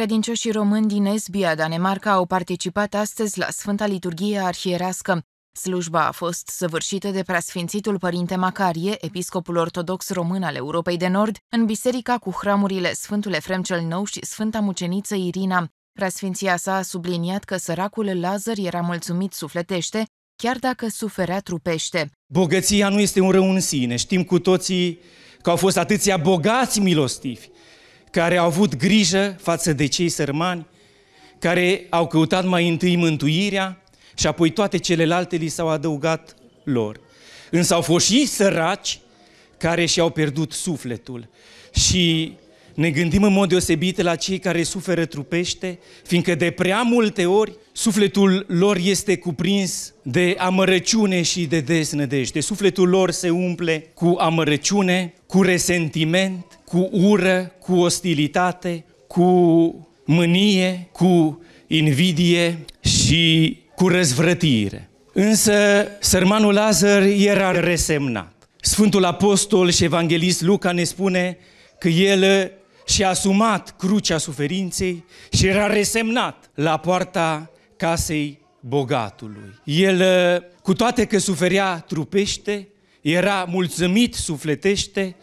Credincioșii români din Esbia, Danemarca, au participat astăzi la Sfânta Liturghie Arhierească. Slujba a fost săvârșită de preasfințitul Părinte Macarie, episcopul ortodox român al Europei de Nord, în biserica cu hramurile Sfântul Efrem cel Nou și Sfânta Muceniță Irina. Preasfinția sa a subliniat că săracul Lazar era mulțumit sufletește, chiar dacă suferea trupește. Bogăția nu este un rău în sine. Știm cu toții că au fost atâția bogați milostivi, care au avut grijă față de cei sărmani, care au căutat mai întâi mântuirea și apoi toate celelalte li s-au adăugat lor. Însă au fost și săraci care și-au pierdut sufletul. Și ne gândim în mod deosebit la cei care suferă trupește, fiindcă de prea multe ori sufletul lor este cuprins de amărăciune și de deznădejde. Sufletul lor se umple cu amărăciune, cu resentiment, cu ură, cu ostilitate, cu mânie, cu invidie și cu răzvrătire. Însă sărmanul Lazar era resemnat. Sfântul Apostol și Evanghelist Luca ne spune că el și-a asumat crucea suferinței și era resemnat la poarta casei bogatului. El, cu toate că suferea trupește, era mulțumit sufletește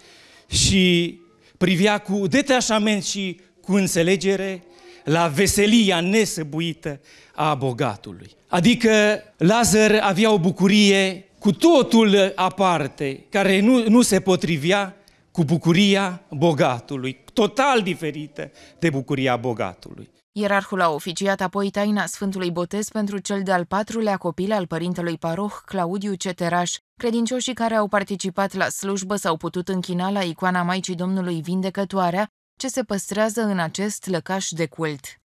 și privea cu detașament și cu înțelegere la veselia nesăbuită a bogatului. Adică Lazar avea o bucurie cu totul aparte, care nu, nu se potrivia cu bucuria bogatului, total diferită de bucuria bogatului. Ierarhul a oficiat apoi taina Sfântului Botez pentru cel de-al patrulea copil al părintelui paroh Claudiu Ceteraș, Credincioșii care au participat la slujbă s-au putut închina la icoana Maicii Domnului Vindecătoarea, ce se păstrează în acest lăcaș de cult.